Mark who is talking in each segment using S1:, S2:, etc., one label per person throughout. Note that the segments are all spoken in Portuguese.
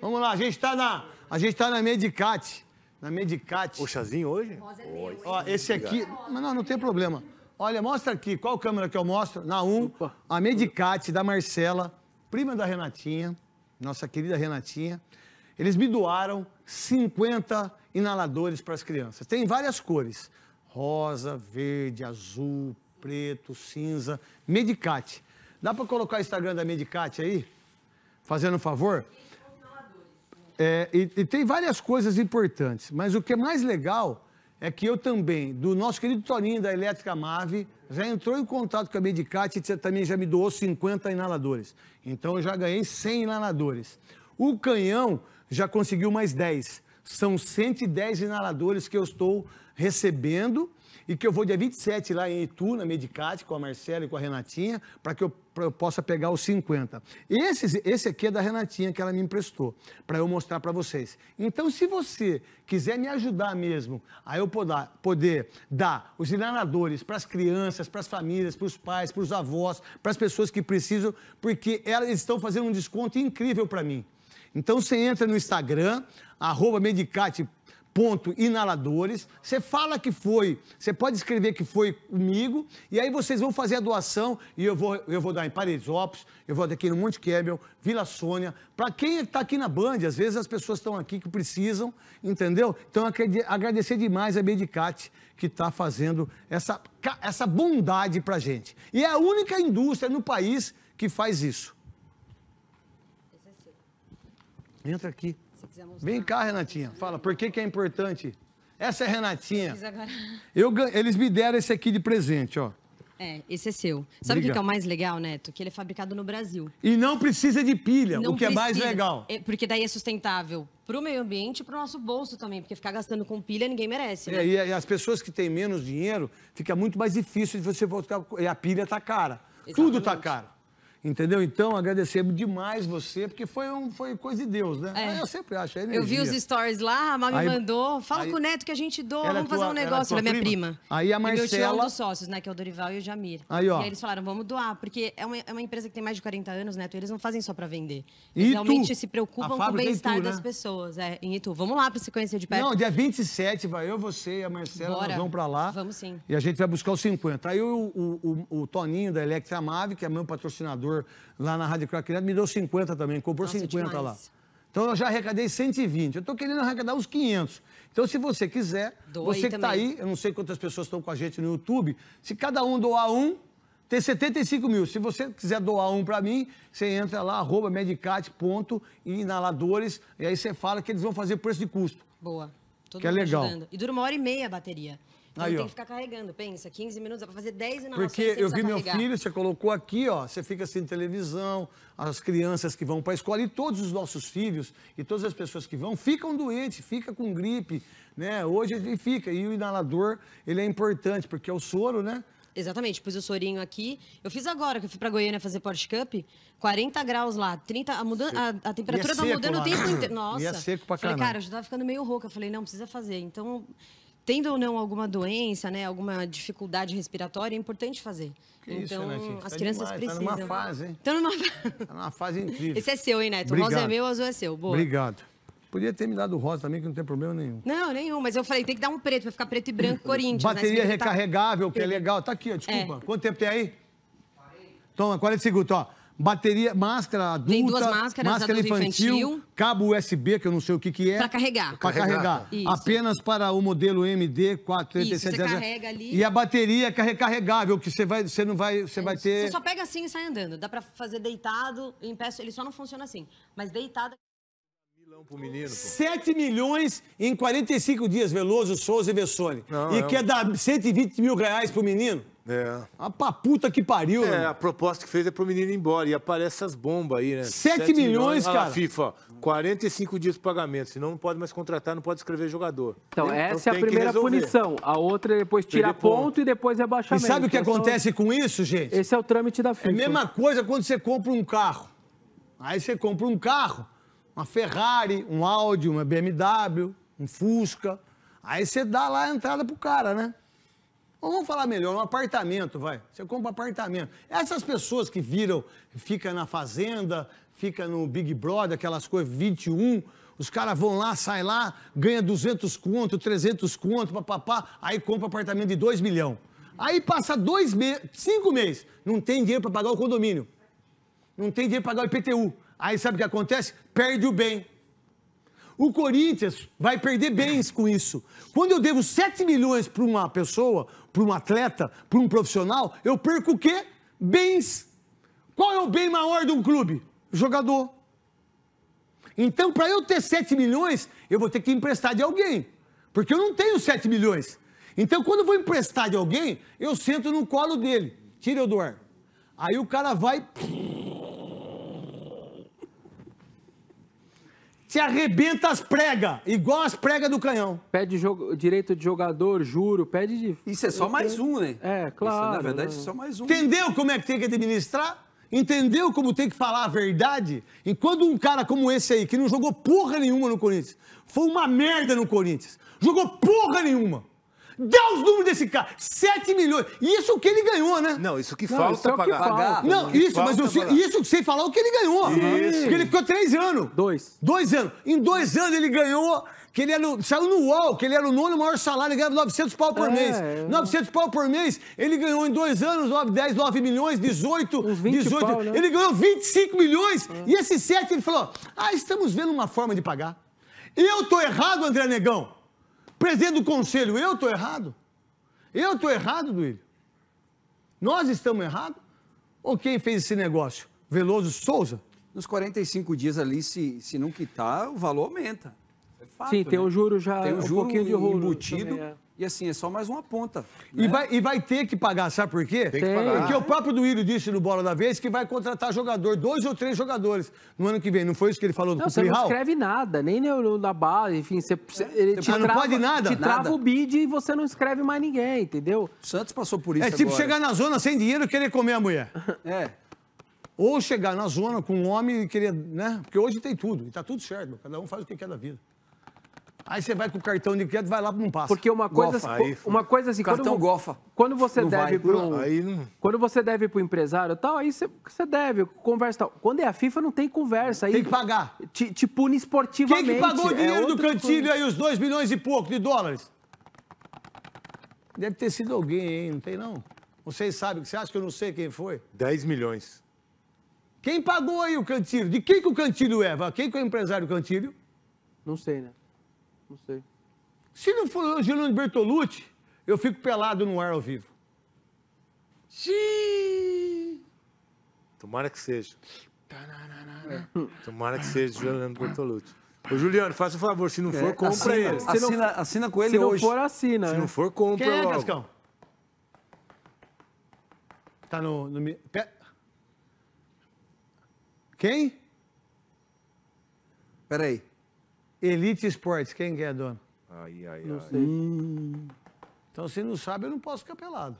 S1: Vamos lá, a gente está na, a gente tá na Medicat. Na Medicat. O chazinho hoje? É Ó, esse aqui. Mas não, não tem problema. Olha, mostra aqui qual câmera que eu mostro. Na 1, um, a Medicat da Marcela, prima da Renatinha, nossa querida Renatinha. Eles me doaram 50 inaladores para as crianças. Tem várias cores: rosa, verde, azul, preto, cinza. Medicat. Dá para colocar o Instagram da Medicat aí? Fazendo um favor? É, e, e, tem várias coisas importantes, mas o que é mais legal é que eu também, do nosso querido Toninho da Elétrica Mave, já entrou em contato com a Medicat e também já me doou 50 inaladores. Então eu já ganhei 100 inaladores. O canhão já conseguiu mais 10. São 110 inaladores que eu estou recebendo e que eu vou dia 27 lá em Itu, na Medicate, com a Marcela e com a Renatinha, para que eu, eu, possa pegar os 50. Esse, esse aqui é da Renatinha, que ela me emprestou, para eu mostrar para vocês. Então, se você quiser me ajudar mesmo a eu poder, poder dar os inhaladores para as crianças, para as famílias, para os pais, para os avós, para as pessoas que precisam, porque elas estão fazendo um desconto incrível para mim. Então, você entra no Instagram, arroba medicate.com, ponto inaladores. Você fala que foi, você pode escrever que foi comigo, e aí vocês vão fazer a doação e eu vou, eu vou dar em Paraisópolis, eu vou aqui no Monte Quebel, Vila Sônia, para quem está aqui na Band, às vezes as pessoas estão aqui que precisam, entendeu? Então agradecer demais a Medicat que está fazendo essa, essa bondade para gente. E é a única indústria no país que faz isso. É Entra aqui. Vem cá, Renatinha. Assim. Fala, por que, que é importante? Essa é a Renatinha. Eu, eles me deram esse aqui de presente, ó.
S2: É, esse é seu. Sabe o que, que, é o mais legal, Neto? Que ele é fabricado no Brasil.
S1: E não precisa de pilha, não o que precisa, é mais legal.
S2: É, porque daí é sustentável para o meio ambiente e para o nosso bolso também, porque ficar gastando com pilha ninguém merece. Né? É,
S1: e, e, as pessoas que têm menos dinheiro, fica muito mais difícil de você voltar. E a pilha tá cara. Exatamente. Tudo tá caro. Entendeu? Então, agradecemos demais você, porque foi, um, foi coisa de Deus, né?
S2: É. Eu sempre acho, é Eu vi os stories lá, a Mami aí, mandou. Fala aí, com o Neto que a gente doa, é vamos tua, fazer um é negócio é minha prima? Aí a Marcela... E meu tio é dos sócios, né, que é o Dorival e o Jamir. Aí, ó. E aí eles falaram, vamos doar, porque é uma, é uma empresa que tem mais de 40 anos, Neto, e eles não fazem só pra vender. Eles Itu. realmente se preocupam com o bem-estar né? das pessoas. É, em Itu. Vamos lá pra se conhecer de perto. Não, dia
S1: 27 vai eu, você e a Marcela, Bora. nós vamos pra lá. Vamos sim. E a gente vai buscar os 50. Aí o, o, o, o Toninho da Electra Mave, que é meu patrocinador, lá na Rádio Crack me deu 50 também, comprou Nossa, 50 demais. lá. Então eu já arrecadei 120. Eu estou querendo arrecadar uns 500. Então, se você quiser, Doe você que está aí, eu não sei quantas pessoas estão com a gente no YouTube, se cada um doar um, tem 75 mil. Se você quiser doar um para mim, você entra lá, arroba medicat.inaladores, e aí você fala que eles vão fazer preço de custo.
S2: Boa. Todo que é legal. Ajudando. E dura uma hora e meia a bateria. Então Aí, tem ó. que ficar carregando, pensa, 15 minutos, é pra fazer 10 inalações. Porque eu vi meu filho,
S1: você colocou aqui, ó, você fica sem televisão, as crianças que vão pra escola e todos os nossos filhos e todas as pessoas que vão ficam doentes, fica com gripe, né? Hoje ele fica. E o inalador, ele é importante, porque é o soro, né?
S2: Exatamente, pus o sorinho aqui. Eu fiz agora, que eu fui pra Goiânia fazer Porsche Cup, 40 graus lá, 30, a, muda, a, a temperatura é tá mudando lá. o tempo inteiro. Nossa. E é seco pra Falei, cara, eu já tava ficando meio rouca. Eu falei, não, precisa fazer. Então, tendo ou não alguma doença, né, alguma dificuldade respiratória, é importante fazer. Que então, isso, né, então, gente? as tá crianças demais, precisam. Tá numa fase, hein? Estão tá numa... tá
S1: numa fase incrível. Esse
S2: é seu, hein, Neto? Obrigado. O rosa é meu, o azul é seu. Boa.
S1: Obrigado. Podia ter me dado o rosa também, que não tem problema nenhum.
S2: Não, nenhum, mas eu falei, tem que dar um preto, vai ficar preto e branco Corinthians. Né? Bateria né? recarregável, tá... que é
S1: legal. Tá aqui, ó, desculpa. É. Quanto tempo tem aí? 40. Toma, 40 segundos, ó. Bateria, máscara adulta, tem duas máscaras, máscara infantil, infantil cabo USB, que eu não sei o que, que é. Para carregar. Para carregar. Isso. Apenas para o modelo MD 437. Isso, você carrega ali. E a bateria que é recarregável, que você vai, você não vai, você é, vai ter. Você só
S2: pega assim e sai andando. Dá para fazer deitado, em pé, ele só não funciona assim, mas deitado
S1: pro menino. 7 milhões em 45 dias, Veloso, Souza e Vessone. Não, e é quer um... dar 120 mil reais pro menino? É. A ah, pra puta que pariu, É, né? a proposta que fez é pro menino ir embora. E aparece as bombas aí, né? 7, milhões, milhões, cara. A FIFA, 45 dias de pagamento. Senão não pode mais contratar, não pode escrever jogador. Então, essa é a primeira punição. A outra é depois tirar ponto. ponto. e depois é E sabe o que é acontece com isso, gente? Esse é o trâmite da FIFA. É a mesma coisa quando você compra um carro. Aí você compra um carro, uma Ferrari, um Audi, uma BMW, um Fusca. Aí você dá lá a entrada pro cara, né? vamos falar melhor, um apartamento, vai. Você compra um apartamento. Essas pessoas que viram, fica na fazenda, fica no Big Brother, aquelas coisas 21, os caras vão lá, sai lá, ganha 200 conto, 300 conto, papapá, aí compra um apartamento de 2 milhões. Aí passa dois meses, cinco meses, não tem dinheiro para pagar o condomínio. Não tem dinheiro para pagar o IPTU. Aí sabe o que acontece? Perde o bem. O Corinthians vai perder bens com isso. Quando eu devo 7 milhões para uma pessoa, para um atleta, para um profissional, eu perco o quê? Bens. Qual é o bem maior de um clube? Jogador. Então, para eu ter 7 milhões, eu vou ter que emprestar de alguém. Porque eu não tenho 7 milhões. Então, quando eu vou emprestar de alguém, eu sento no colo dele. Tira, Eduardo. Aí o cara vai. Você arrebenta as pregas, igual as pregas do canhão. Pede jogo, direito de jogador, juro, pede de. Isso é só mais um, né? É, claro. Isso, na verdade, é só mais um. Entendeu como é que tem que administrar? Entendeu como tem que falar a verdade? E quando um cara como esse aí, que não jogou porra nenhuma no Corinthians, foi uma merda no Corinthians, jogou porra nenhuma. Dá os números desse cara. 7 milhões. Isso é que ele ganhou, né? Não, isso que não, falta isso pagar. É que pagar. Não, não é isso, mas eu sei, isso sem falar o que ele ganhou. Isso. Porque ele ficou 3 anos. Dois. Dois anos. Em dois anos ele ganhou que ele era, saiu no UOL, que ele era o nono maior salário, ganhava 900 pau por é, mês. 900 pau por mês, ele ganhou em dois anos 9, 10, 9 milhões, 18, 18. Pau, né? Ele ganhou 25 milhões é. e esses 7 ele falou: ah, estamos vendo uma forma de pagar. Eu tô errado, André Negão. Presidente do conselho, eu estou errado? Eu estou errado, Duílio? Nós estamos errados? Ou quem fez esse negócio? Veloso Souza? Nos 45 dias ali, se, se não quitar, o valor aumenta fato. Sim, tem né? o juro já. Tem o um juro pouquinho de rolo embutido. É. E assim, é só mais uma ponta. Né? E, vai, e vai ter que pagar, sabe por quê? Tem que pagar. Porque o próprio Duílio disse no Bola da Vez que vai contratar jogador, dois ou três jogadores no ano que vem. Não foi isso que ele falou do Não, você não escreve
S2: nada, nem na base, enfim. Você, é. ele te não trava, pode nada? Te trava nada. o
S1: bid e você não escreve mais ninguém, entendeu? O Santos passou por isso É tipo chegar na zona sem dinheiro e querer comer a mulher. é. Ou chegar na zona com um homem e querer, né? Porque hoje tem tudo, e tá tudo certo, cada um faz o que quer da vida. Aí você vai com o cartão de crédito, vai lá não passa. Porque uma coisa, gofa, aí, uma coisa assim, cartão quando, gofa. Quando você não deve para não.
S2: quando você deve pro empresário, tal, aí você, você deve, conversa tal. Quando é a FIFA não
S1: tem conversa aí. Tem que pagar. Te, te pune esportivamente. Quem que pagou o é dinheiro é do cantilho aí os 2 milhões e pouco de dólares? Deve ter sido alguém, hein? Não tem não. Vocês sabem, você acha que eu não sei quem foi? 10 milhões. Quem pagou aí o cantilho? De quem que o cantilho é? Quem que é o empresário do cantilho? Não sei, né? Não sei. Se não for o Juliano Bertolucci, eu fico pelado no ar ao vivo. Xiii. Tomara que seja. É. Tomara que seja Juliano Bertolucci. Ô, Juliano, faça um favor, se não for, é, compra assina, ele. Assina, assina, com ele se hoje. Se não for, assina. Se não né? for, compra Quem é, logo. Cascão? Tá no... no Quem? Peraí. Elite Sports, quem que é dono?
S2: Ai, ai, não ai. sei.
S1: Hum. Então, se não sabe, eu não posso ficar pelado.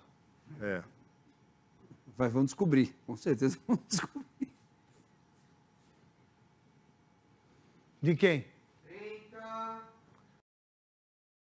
S2: É. Vai, vão descobrir, com certeza vão descobrir.
S1: De quem?